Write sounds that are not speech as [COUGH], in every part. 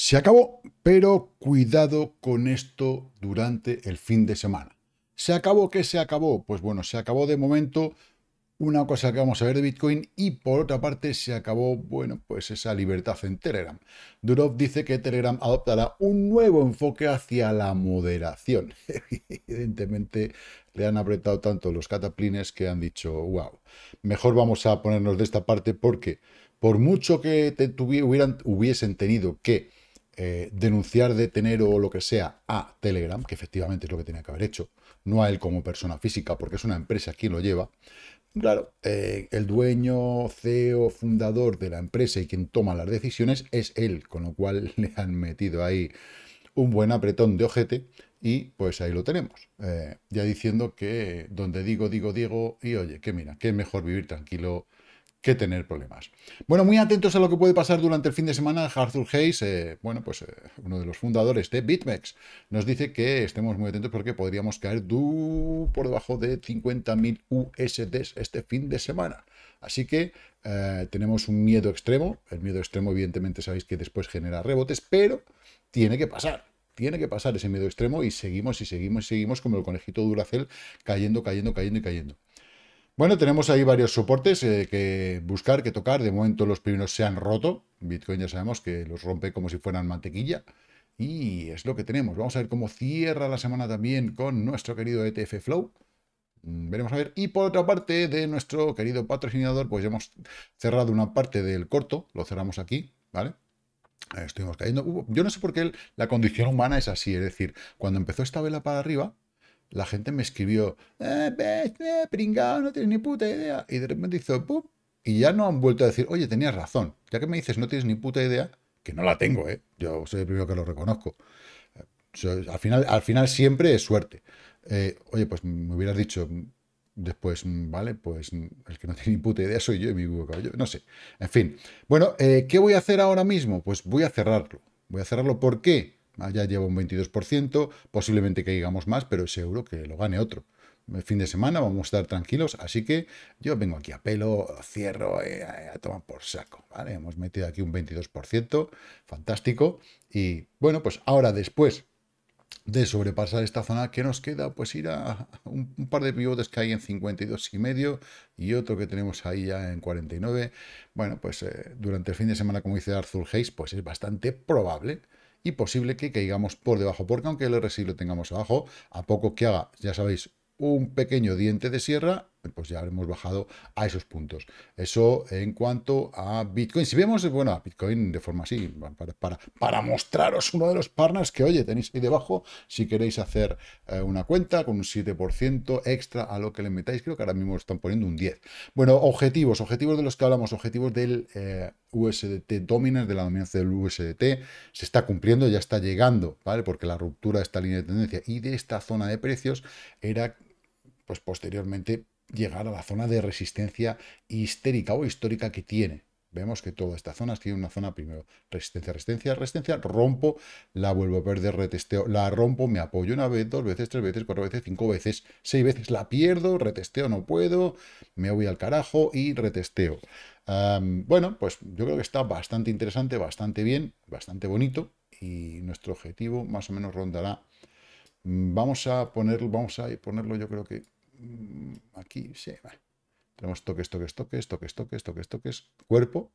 Se acabó, pero cuidado con esto durante el fin de semana. ¿Se acabó qué se acabó? Pues bueno, se acabó de momento una cosa que vamos a ver de Bitcoin y por otra parte se acabó, bueno, pues esa libertad en Telegram. Durov dice que Telegram adoptará un nuevo enfoque hacia la moderación. [LAUGHS] Evidentemente le han apretado tanto los cataplines que han dicho, wow, mejor vamos a ponernos de esta parte porque por mucho que te hubiesen tenido que eh, denunciar, detener o lo que sea a Telegram, que efectivamente es lo que tenía que haber hecho, no a él como persona física, porque es una empresa quien lo lleva. Claro, eh, el dueño, CEO, fundador de la empresa y quien toma las decisiones es él, con lo cual [LAUGHS] le han metido ahí un buen apretón de ojete y pues ahí lo tenemos. Eh, ya diciendo que donde digo, digo, digo y oye, que mira, que es mejor vivir tranquilo que tener problemas. Bueno, muy atentos a lo que puede pasar durante el fin de semana. Arthur Hayes, eh, bueno, pues eh, uno de los fundadores de BitMEX, nos dice que estemos muy atentos porque podríamos caer por debajo de 50.000 USD este fin de semana. Así que eh, tenemos un miedo extremo. El miedo extremo, evidentemente, sabéis que después genera rebotes, pero tiene que pasar tiene que pasar ese miedo extremo y seguimos y seguimos y seguimos como el conejito Duracel cayendo, cayendo, cayendo y cayendo. Bueno, tenemos ahí varios soportes eh, que buscar, que tocar. De momento los primeros se han roto. Bitcoin ya sabemos que los rompe como si fueran mantequilla. Y es lo que tenemos. Vamos a ver cómo cierra la semana también con nuestro querido ETF Flow. Mm, veremos a ver. Y por otra parte, de nuestro querido patrocinador, pues ya hemos cerrado una parte del corto. Lo cerramos aquí, ¿vale? Estuvimos cayendo. yo no sé por qué la condición humana es así. Es decir, cuando empezó esta vela para arriba, la gente me escribió, eh, eh, pringao, no tienes ni puta idea. Y de repente hizo, pum, y ya no han vuelto a decir, oye, tenías razón. Ya que me dices, no tienes ni puta idea, que no la tengo, ¿eh? Yo soy el primero que lo reconozco. Eh, al, final, al final siempre es suerte. Eh, oye, pues me hubieras dicho después, vale, pues el que no tiene ni puta idea soy yo y mi hijo yo, no sé. En fin. Bueno, ¿qué voy a hacer ahora mismo? Pues voy a cerrarlo. Voy a cerrarlo, ¿por qué? Ah, ya lleva un 22%, posiblemente que digamos más, pero es seguro que lo gane otro. El eh, fin de semana vamos a estar tranquilos, así que yo vengo aquí a pelo, cierro, eh, a tomar por saco. Hemos metido aquí un 22%, fantástico. Y bueno, pues ahora después de sobrepasar esta zona, ¿qué nos queda? Pues ir a un, par de pivotes que hay en 52,5 y medio y otro que tenemos ahí ya en 49. Bueno, pues eh, durante el fin de semana, como dice Arthur Hayes, pues es bastante probable y posible que caigamos por debajo, porque aunque el RSI lo tengamos abajo, a poco que haga, ya sabéis, un pequeño diente de sierra, pues ya habremos bajado a esos puntos. Eso en cuanto a Bitcoin. Si vemos, bueno, a Bitcoin de forma así, para, para, mostraros uno de los partners que, oye, tenéis ahí debajo, si queréis hacer eh, una cuenta con un 7% extra a lo que le metáis, creo que ahora mismo están poniendo un 10. Bueno, objetivos, objetivos de los que hablamos, objetivos del eh, USDT dominance, de la dominancia del USDT, se está cumpliendo, ya está llegando, ¿vale? Porque la ruptura de esta línea de tendencia y de esta zona de precios era, pues posteriormente, llegar a la zona de resistencia histérica o histórica que tiene. Vemos que toda esta zona tiene una zona primero resistencia, resistencia, resistencia, rompo, la vuelvo a perder, retesteo, la rompo, me apoyo una vez, dos veces, tres veces, cuatro veces, cinco veces, seis veces, la pierdo, retesteo, no puedo, me voy al carajo y retesteo. bueno, pues yo creo que está bastante interesante, bastante bien, bastante bonito y nuestro objetivo más o menos rondará. Mm, vamos a ponerlo, vamos a ponerlo yo creo que Mm, aquí, sí, vale. Tenemos toques, toques, toques, toques, toques, toques, es Cuerpo.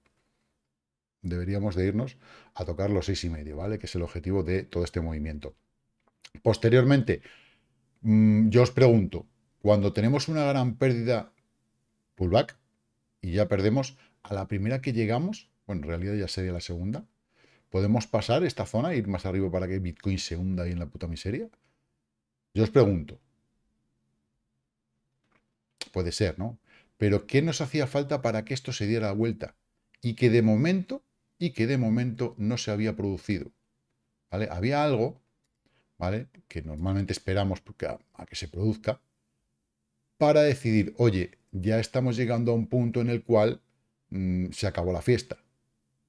Deberíamos de irnos a tocar los y medio, ¿vale? Que es el objetivo de todo este movimiento. Posteriormente, mm, yo os pregunto, cuando tenemos una gran pérdida pullback y ya perdemos, a la primera que llegamos, bueno, en realidad ya sería la segunda, ¿podemos pasar esta zona e ir más arriba para que Bitcoin se hunda ahí en la puta miseria? Yo os pregunto, puede ser, ¿no? Pero ¿qué nos hacía falta para que esto se diera la vuelta? Y que de momento, y que de momento no se había producido. ¿Vale? Había algo, ¿vale? Que normalmente esperamos a, a que se produzca, para decidir, oye, ya estamos llegando a un punto en el cual mm, se acabó la fiesta.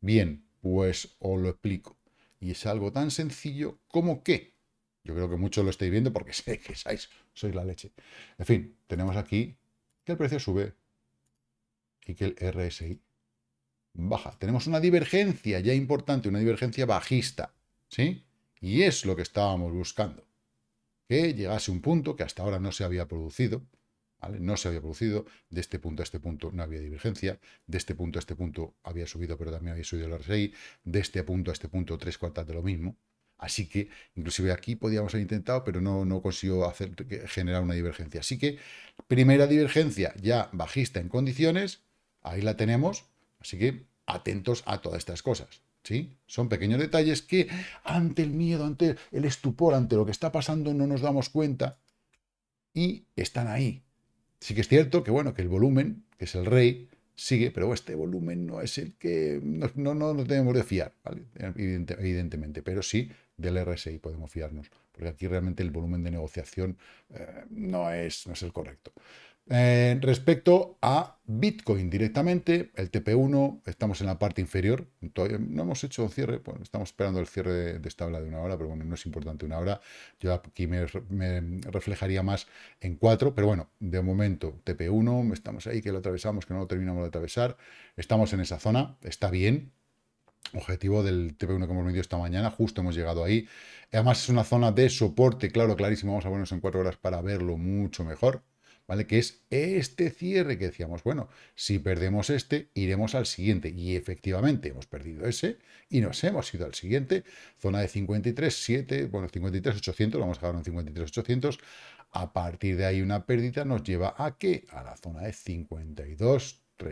Bien, pues os lo explico. Y es algo tan sencillo como que, yo creo que muchos lo estáis viendo porque [LAUGHS] sé que sois la leche. En fin, tenemos aquí que el precio sube y que el RSI baja. Tenemos una divergencia ya importante, una divergencia bajista, ¿sí? Y es lo que estábamos buscando, que llegase un punto que hasta ahora no se había producido, No se había producido, de este punto a este punto no había divergencia, de este punto a este punto había subido, pero también había subido el RSI, de este punto a este punto tres cuartas de lo mismo, Así que inclusive aquí podíamos haber intentado, pero no, no consiguió hacer, generar una divergencia. Así que primera divergencia ya bajista en condiciones, ahí la tenemos, así que atentos a todas estas cosas. ¿Sí? Son pequeños detalles que ante el miedo, ante el estupor, ante lo que está pasando, no nos damos cuenta y están ahí. Sí que es cierto que, bueno, que el volumen, que es el rey, sigue, pero este volumen no es el que no, no, no tenemos de fiar, evidentemente, pero sí del RSI podemos fiarnos, porque aquí realmente el volumen de negociación eh, no, es, no es el correcto. Eh, respecto a Bitcoin directamente, el TP1, estamos en la parte inferior, no hemos hecho un cierre, estamos esperando el cierre de, esta habla de una hora, pero bueno, no es importante una hora, yo aquí me, me reflejaría más en cuatro, pero bueno, de momento TP1, estamos ahí, que lo atravesamos, que no lo terminamos de atravesar, estamos en esa zona, está bien, objetivo del TP1 que hemos vendido esta mañana, justo hemos llegado ahí. Además es una zona de soporte, claro, clarísimo, vamos a ponernos en cuatro horas para verlo mucho mejor, ¿vale? Que es este cierre que decíamos, bueno, si perdemos este, iremos al siguiente. Y efectivamente hemos perdido ese y nos hemos ido al siguiente, zona de 53, 7, bueno, 53, 800, vamos a dejar en 53, 800. A partir de ahí una pérdida nos lleva a qué? A la zona de 52, 3,50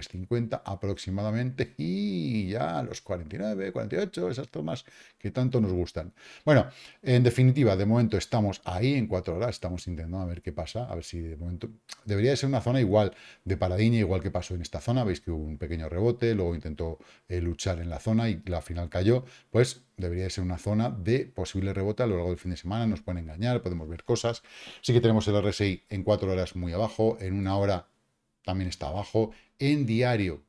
aproximadamente y ya los 49, 48, esas tomas que tanto nos gustan. Bueno, en definitiva, de momento estamos ahí en 4 horas, estamos intentando a ver qué pasa, a ver si de momento debería ser una zona igual de paradiña, igual que pasó en esta zona, veis que hubo un pequeño rebote, luego intentó eh, luchar en la zona y la final cayó, pues debería de ser una zona de posible rebote a lo largo del fin de semana, nos pueden engañar, podemos ver cosas, sí que tenemos el RSI en 4 horas muy abajo, en una hora también está abajo. En diario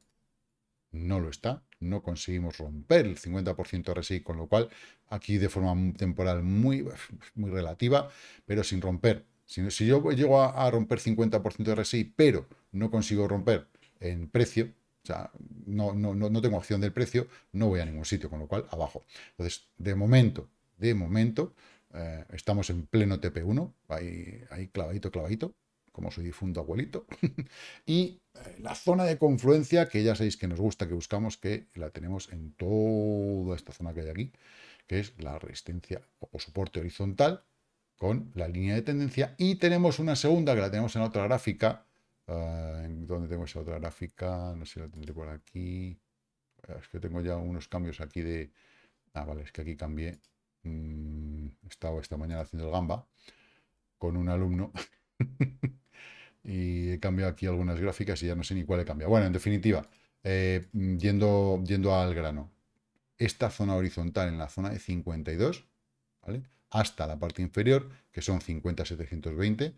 no lo está, no conseguimos romper el 50% de RSI, con lo cual aquí de forma temporal muy, muy relativa, pero sin romper. Si, yo llego a, romper 50% de RSI, pero no consigo romper en precio, o sea, no, no, tengo opción del precio, no voy a ningún sitio, con lo cual abajo. Entonces, de momento, de momento, eh, estamos en pleno TP1, ahí, ahí clavadito, clavadito, como soy difunto abuelito, [LAUGHS] y eh, la zona de confluencia, que ya sabéis que nos gusta, que buscamos, que la tenemos en toda esta zona que hay aquí, que es la resistencia o soporte horizontal con la línea de tendencia, y tenemos una segunda que la tenemos en otra gráfica, eh, ¿Dónde donde tengo esa otra gráfica? No sé la tendré por aquí, eh, es que tengo ya unos cambios aquí de... Ah, vale, es que aquí cambié. Mm, estaba esta mañana haciendo el gamba con un alumno. [LAUGHS] y he cambiado aquí algunas gráficas y ya no sé ni cuál he cambiado. Bueno, en definitiva, eh, yendo, yendo al grano, esta zona horizontal en la zona de 52, ¿vale? hasta la parte inferior, que son 50-720,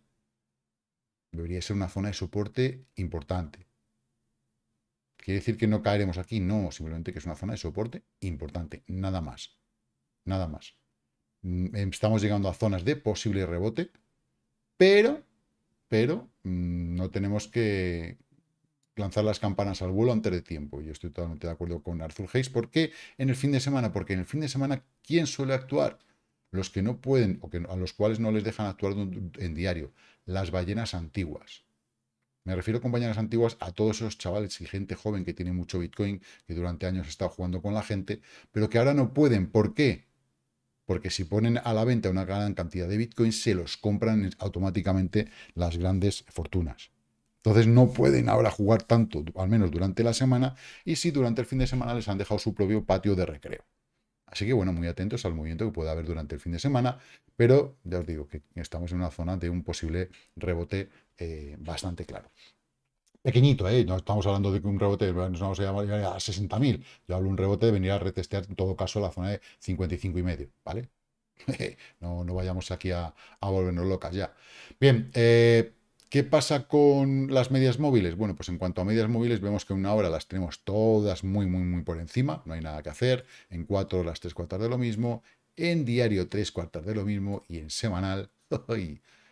debería ser una zona de soporte importante. ¿Quiere decir que no caeremos aquí? No, simplemente que es una zona de soporte importante, nada más. Nada más. Mm, estamos llegando a zonas de posible rebote, pero pero mm, no tenemos que lanzar las campanas al vuelo antes de tiempo. Yo estoy totalmente de acuerdo con Arthur Hayes. ¿Por qué en el fin de semana? Porque en el fin de semana, ¿quién suele actuar? Los que no pueden, o que, a los cuales no les dejan actuar en diario. Las ballenas antiguas. Me refiero con ballenas antiguas a todos esos chavales y gente joven que tiene mucho Bitcoin, que durante años ha estado jugando con la gente, pero que ahora no pueden. ¿Por qué? porque si ponen a la venta una gran cantidad de bitcoins, se los compran automáticamente las grandes fortunas. Entonces no pueden ahora jugar tanto, al menos durante la semana, y si durante el fin de semana les han dejado su propio patio de recreo. Así que bueno, muy atentos al movimiento que pueda haber durante el fin de semana, pero ya os digo que estamos en una zona de un posible rebote eh, bastante claro pequeñito, ¿eh? no estamos hablando de que un rebote nos vamos a llamar a 60.000. Yo hablo de un rebote de venir a retestear en todo caso la zona de 55 y medio, ¿vale? [LAUGHS] no, no vayamos aquí a, volvernos locas ya. Bien, eh, ¿Qué pasa con las medias móviles? Bueno, pues en cuanto a medias móviles, vemos que en una hora las tenemos todas muy, muy, muy por encima, no hay nada que hacer. En cuatro horas, tres cuartas de lo mismo. En diario, tres cuartas de lo mismo. Y en semanal, [LAUGHS]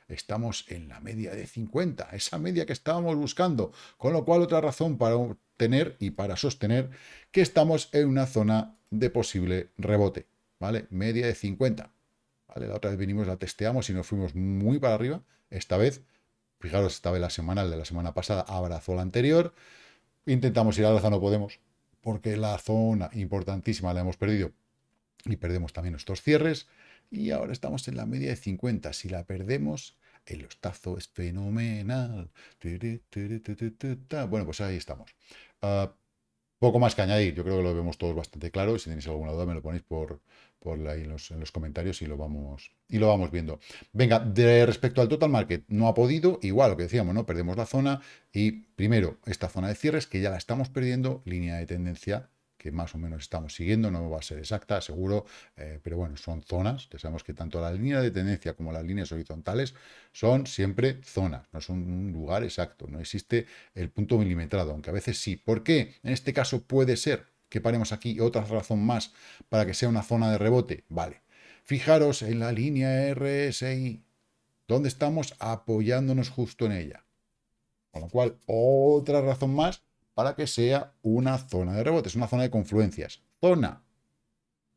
estamos en la media de 50, esa media que estábamos buscando, con lo cual otra razón para obtener y para sostener que estamos en una zona de posible rebote, ¿vale? Media de 50, ¿vale? La otra vez vinimos, la testeamos y nos fuimos muy para arriba, esta vez, fijaros, esta vez la semanal de la semana pasada abrazó la anterior, intentamos ir al alza, no podemos, porque la zona importantísima la hemos perdido y perdemos también nuestros cierres, y ahora estamos en la media de 50. Si la perdemos, el hostazo es fenomenal. Bueno, pues ahí estamos. Ah, poco más que añadir, yo creo que lo vemos todos bastante claro. Si tenéis alguna duda, me lo ponéis por, por en, los, comentarios y lo, vamos, y lo vamos viendo. Venga, de respecto al total market, no ha podido, igual lo que decíamos, ¿no? Perdemos la zona y primero esta zona de cierres que ya la estamos perdiendo, línea de tendencia que más o menos estamos siguiendo, no va a ser exacta, seguro, eh, pero bueno, son zonas, ya sabemos que tanto la línea de tendencia como las líneas horizontales son siempre zonas, no es un lugar exacto, no existe el punto milimetrado, aunque a veces sí. ¿Por qué? En este caso puede ser que paremos aquí, otra razón más para que sea una zona de rebote, vale. Fijaros en la línea RSI, donde estamos apoyándonos justo en ella. Con lo cual, otra razón más para que sea una zona de rebotes, una zona de confluencias. Zona.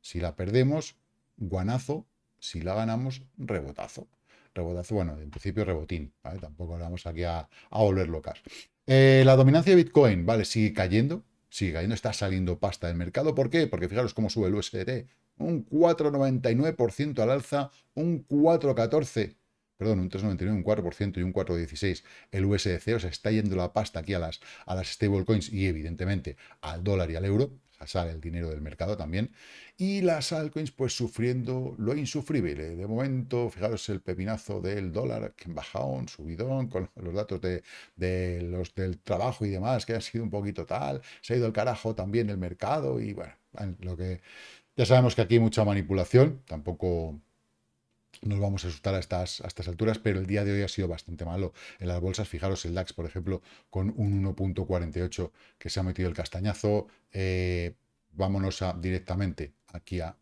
Si la perdemos, guanazo. Si la ganamos, rebotazo. Rebotazo, bueno, en principio rebotín. ¿vale? Tampoco vamos aquí a, volver locas. Eh, la dominancia de Bitcoin, vale, sigue cayendo. Sigue cayendo, está saliendo pasta del mercado. ¿Por qué? Porque fijaros cómo sube el USDT. Un 4,99% al alza, un 4,14% perdón, un 3,99, un 4% y un 4,16 el USDC, o sea, está yendo la pasta aquí a las, a las stablecoins y evidentemente al dólar y al euro, o sea, sale el dinero del mercado también, y las altcoins pues sufriendo lo insufrible, de momento, fijaros el pepinazo del dólar que bajado un subidón con los datos de, los del trabajo y demás que ha sido un poquito tal, se ha ido el carajo también el mercado y bueno, lo que... Ya sabemos que aquí hay mucha manipulación, tampoco nos vamos a asustar a estas, estas, alturas, pero el día de hoy ha sido bastante malo en las bolsas. Fijaros el DAX, por ejemplo, con un 1.48 que se ha metido el castañazo. vámonos directamente aquí a...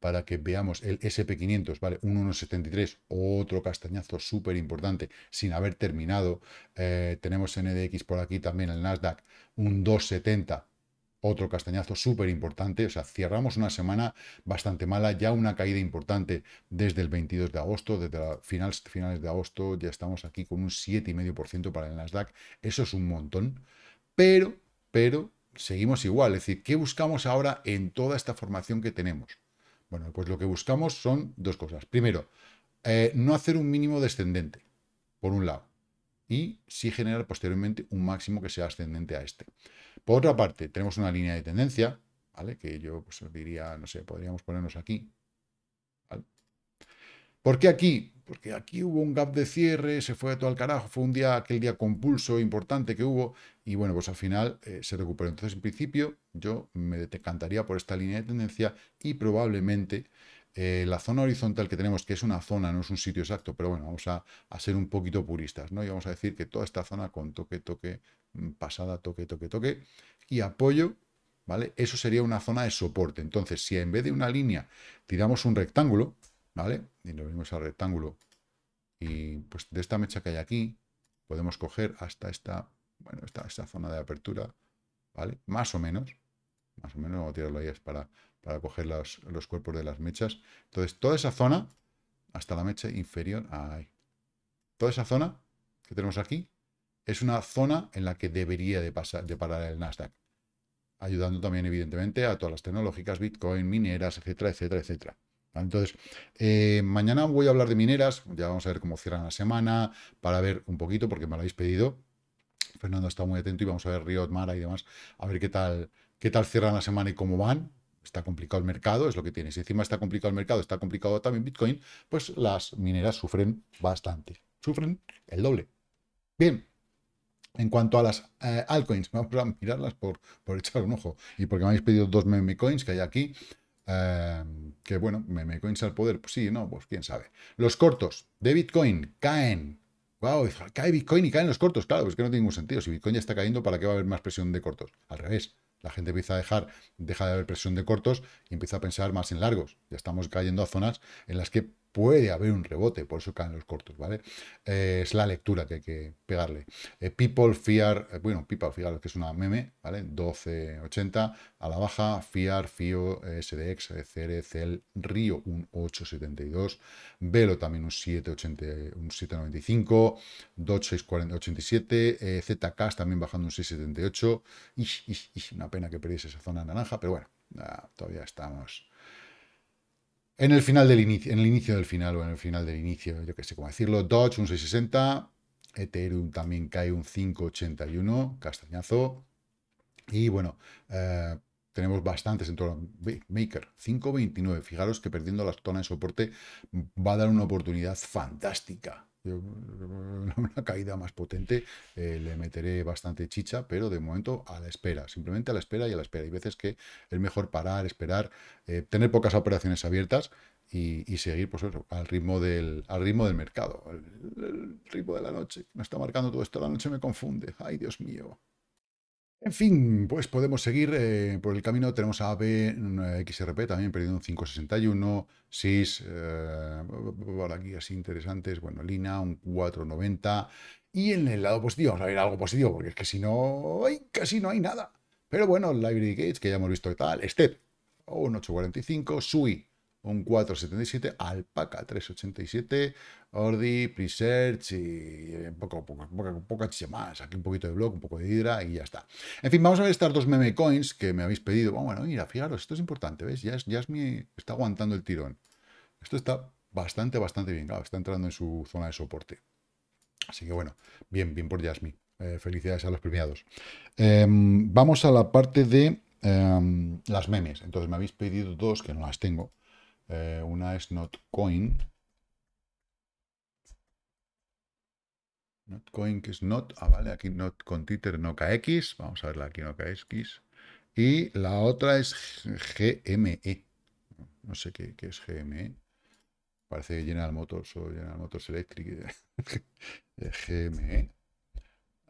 Para que veamos el SP500, ¿vale? Un 1,73, otro castañazo súper importante, sin haber terminado. tenemos NDX por aquí también, el Nasdaq, un 2,70 otro castañazo súper importante, o sea, cerramos una semana bastante mala, ya una caída importante desde el 22 de agosto, desde la finales de agosto ya estamos aquí con un 7,5% para el Nasdaq, eso es un montón, pero, pero, seguimos igual, es decir, ¿qué buscamos ahora en toda esta formación que tenemos? Bueno, pues lo que buscamos son dos cosas. Primero, eh, no hacer un mínimo descendente, por un lado, y sí generar posteriormente un máximo que sea ascendente a este. Por otra parte, tenemos una línea de tendencia, ¿vale? Que yo pues, diría, no sé, podríamos ponernos aquí. ¿Por qué aquí? Porque aquí hubo un gap de cierre, se fue todo al carajo, fue un día, aquel día compulso importante que hubo, y bueno, pues al final eh, se recuperó. Entonces, en principio, yo me decantaría por esta línea de tendencia y probablemente eh, la zona horizontal que tenemos, que es una zona, no es un sitio exacto, pero bueno, vamos a, ser un poquito puristas, ¿no? Y vamos a decir que toda esta zona con toque, toque, mm, pasada, toque, toque, toque, y apoyo, ¿vale? Eso sería una zona de soporte. Entonces, si en vez de una línea tiramos un rectángulo, ¿vale? Y nos venimos al rectángulo, y pues de esta mecha que hay aquí, podemos coger hasta esta, bueno, esta, esta zona de apertura, ¿vale? Más o menos, más o menos, vamos a tirarlo ahí, es para para coger los, cuerpos de las mechas. Entonces, toda esa zona, hasta la mecha inferior, ahí. Toda esa zona que tenemos aquí es una zona en la que debería de, pasar, de parar el Nasdaq. Ayudando también, evidentemente, a todas las tecnológicas, Bitcoin, mineras, etcétera, etcétera, etcétera. Entonces, eh, mañana voy a hablar de mineras, ya vamos a ver cómo cierran la semana, para ver un poquito, porque me lo habéis pedido. Fernando está muy atento y vamos a ver Riot, Mara y demás, a ver qué tal, qué tal cierran la semana y cómo van, está complicado el mercado, es lo que tiene. Si encima está complicado el mercado, está complicado también Bitcoin, pues las mineras sufren bastante. Sufren el doble. Bien. En cuanto a las eh, altcoins, [LAUGHS] vamos a mirarlas por, por echar un ojo. Y porque me habéis pedido dos meme coins que hay aquí. Eh, que bueno, meme coins al poder. Pues sí, no, pues quién sabe. Los cortos de Bitcoin caen wow, cae Bitcoin y caen los cortos. Claro, pues que no tiene ningún sentido. Si Bitcoin ya está cayendo, ¿para qué va a haber más presión de cortos? Al revés la gente empieza a dejar, deja de haber presión de cortos y empieza a pensar más en largos. Ya estamos cayendo a zonas en las que puede haber un rebote, por eso caen los cortos, ¿vale? Eh, es la lectura que hay que pegarle. Eh, people FIAR, eh, bueno, people fear, que es una meme, ¿vale? 12.80 a la baja, fiar, fio, SDX, CRC, el Río, un 8.72, Velo también un 7.80, un 7.95, Dodge 6.87, ZK también bajando un 6.78, una pena que perdiese esa zona naranja, pero bueno, ah, todavía estamos en el final del inicio, en el inicio del final o en el final del inicio, yo que sé cómo decirlo, Dodge un 660, Ethereum también cae un 581, castañazo, y bueno, eh, tenemos bastantes en torno. Maker, 5.29. Fijaros que perdiendo las zonas de soporte va a dar una oportunidad fantástica. [LAUGHS] una caída más potente eh, le meteré bastante chicha, pero de momento a la espera, simplemente a la espera y a la espera. Hay veces que es mejor parar, esperar, eh, tener pocas operaciones abiertas y, seguir pues al, ritmo del, al ritmo del mercado, el ritmo de la noche. Me está marcando todo esto, la noche me confunde. Ay, Dios mío. En fin, pues podemos seguir eh, por el camino. Tenemos a AB eh, XRP también perdiendo un 5.61, SIS, eh, aquí así interesantes, bueno, Lina un 4.90. Y en el lado positivo, vamos a ver algo positivo, porque es que si no, hay, casi no hay nada. Pero bueno, Library Gates, que ya hemos visto tal, STEP, un 8.45, SUI, un 477, Alpaca 387, Ordi, Presearch y eh, poco, poco, poco, poca chicha más. Aquí un poquito de blog, un poco de hidra y ya está. En fin, vamos a ver estas dos meme coins que me habéis pedido. bueno, mira, fijaros, esto es importante, ¿ves? Ya es, ya es mi, está aguantando el tirón. Esto está bastante, bastante bien. Claro, está entrando en su zona de soporte. Así que bueno, bien, bien por Jasmine. Eh, felicidades a los premiados. Em, vamos a la parte de em, las memes. Entonces me habéis pedido dos que no las tengo eh, una es NotCoin. NotCoin, que es not. Ah, vale, aquí not con títer no KX. Vamos a verla aquí no KX. Y la otra es GME. No sé qué, es GME. Parece General Motors o General Motors Electric. GME. [LAUGHS]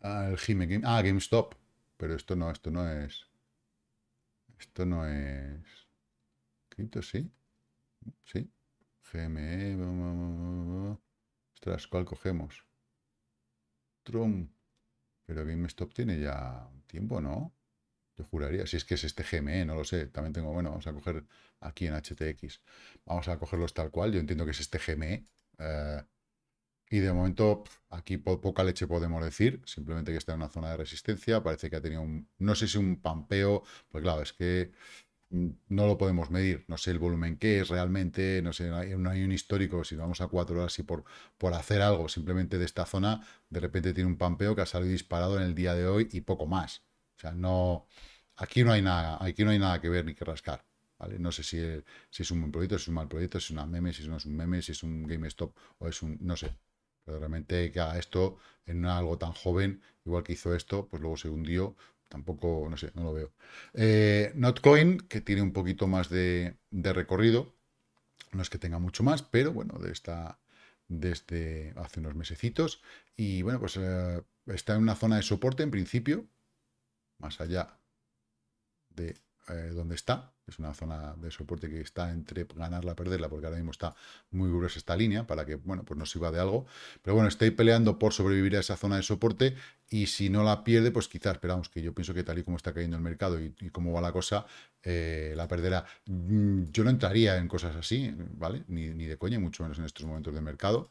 Eh, ah, el e Game, ah, GameStop. Pero esto no, esto no es. Esto no es. Cripto, sí. Sí. GME. Ostras, ¿cuál cogemos? Trum. Pero esto tiene ya un tiempo, ¿no? Yo juraría. Si es que es este GME, no lo sé. También tengo, bueno, vamos a coger aquí en HTX. Vamos a cogerlos tal cual. Yo entiendo que es este GME. Eh, y de momento, aquí poca leche podemos decir. Simplemente que está en una zona de resistencia. Parece que ha tenido un, no sé si un pampeo. Pues claro, es que no lo podemos medir, no sé el volumen que es realmente, no sé, hay, un histórico, si vamos a cuatro horas y por, por hacer algo simplemente de esta zona, de repente tiene un pampeo que ha salido disparado en el día de hoy y poco más. O sea, no, aquí no hay nada, aquí no hay nada que ver ni que rascar. ¿Vale? No sé si es, si es un buen proyecto, si es un mal proyecto, si es una meme, si no es un meme, si es un GameStop o es un, no sé. Pero realmente que haga esto en algo tan joven, igual que hizo esto, pues luego se hundió, Tampoco, no sé, no lo veo. Eh, Notcoin, que tiene un poquito más de, recorrido. No es que tenga mucho más, pero bueno, de desde este, hace unos mesecitos. Y bueno, pues eh, está en una zona de soporte en principio. Más allá de eh, donde está. Es una zona de soporte que está entre ganarla, perderla, porque ahora mismo está muy gruesa esta línea para que, bueno, pues nos sirva de algo. Pero bueno, estoy peleando por sobrevivir a esa zona de soporte y si no la pierde, pues quizás, esperamos que yo pienso que tal y como está cayendo el mercado y, cómo va la cosa, eh, la perderá. Mm, yo no entraría en cosas así, ¿vale? Ni, de coña, mucho menos en estos momentos de mercado.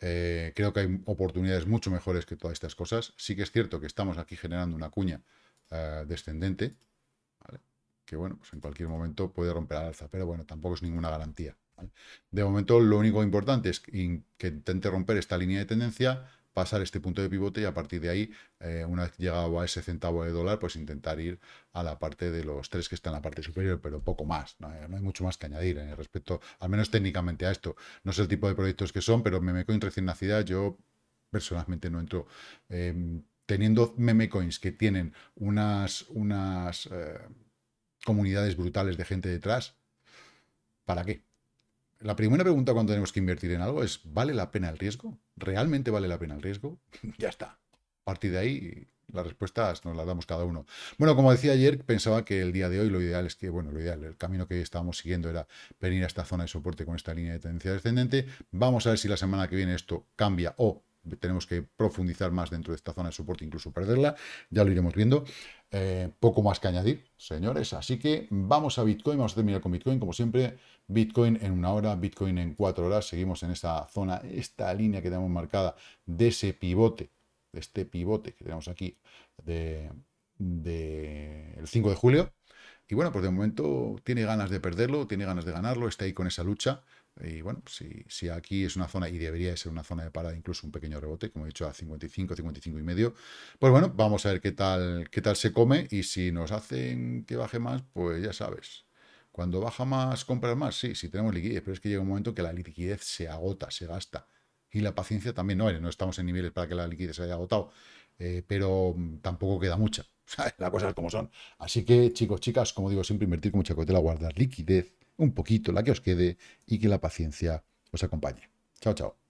Eh, creo que hay oportunidades mucho mejores que todas estas cosas. Sí que es cierto que estamos aquí generando una cuña descendente, bueno, pues en cualquier momento puede romper al alza, pero bueno, tampoco es ninguna garantía. De momento lo único importante es que, intente romper esta línea de tendencia, pasar este punto de pivote y a partir de ahí, eh, una vez llegado a ese centavo de dólar, pues intentar ir a la parte de los tres que está en la parte superior, pero poco más, no, eh, hay mucho más que añadir el eh, respecto, al menos técnicamente a esto. No sé el tipo de proyectos que son, pero Memecoin recién nacida, yo personalmente no entro... teniendo memecoins que tienen unas, unas comunidades brutales de gente detrás, ¿para qué? La primera pregunta cuando tenemos que invertir en algo es, ¿vale la pena el riesgo? ¿Realmente vale la pena el riesgo? [LAUGHS] ya está. A partir de ahí, las respuestas nos las damos cada uno. Bueno, como decía ayer, pensaba que el día de hoy lo ideal es que, bueno, lo ideal, el camino que estábamos siguiendo era venir a esta zona de soporte con esta línea de tendencia descendente. Vamos a ver si la semana que viene esto cambia o tenemos que profundizar más dentro de esta zona de soporte, incluso perderla, ya lo iremos viendo. Eh, poco más que añadir, señores, así que vamos a Bitcoin, vamos a terminar con Bitcoin, como siempre, Bitcoin en una hora, Bitcoin en cuatro horas, seguimos en esta zona, esta línea que tenemos marcada de ese pivote, de este pivote que tenemos aquí del de, el 5 de julio, y bueno, por pues de momento tiene ganas de perderlo, tiene ganas de ganarlo, está ahí con esa lucha. Y bueno, pues si, aquí es una zona y debería ser una zona de parada, incluso un pequeño rebote, como he dicho, a 55, 55 y medio. Pues bueno, vamos a ver qué tal, qué tal se come y si nos hacen que baje más, pues ya sabes. Cuando baja más, comprar más, sí, sí tenemos liquidez, pero es que llega un momento que la liquidez se agota, se gasta. Y la paciencia también, no, no estamos en niveles para que la liquidez se haya agotado, eh, pero tampoco queda mucha. cosa [LAUGHS] cosas como son. Así que, chicos, chicas, como digo siempre, invertir con mucha cautela, guardar liquidez un poquito, la que os quede, y que la paciencia os acompañe. Chao, chao.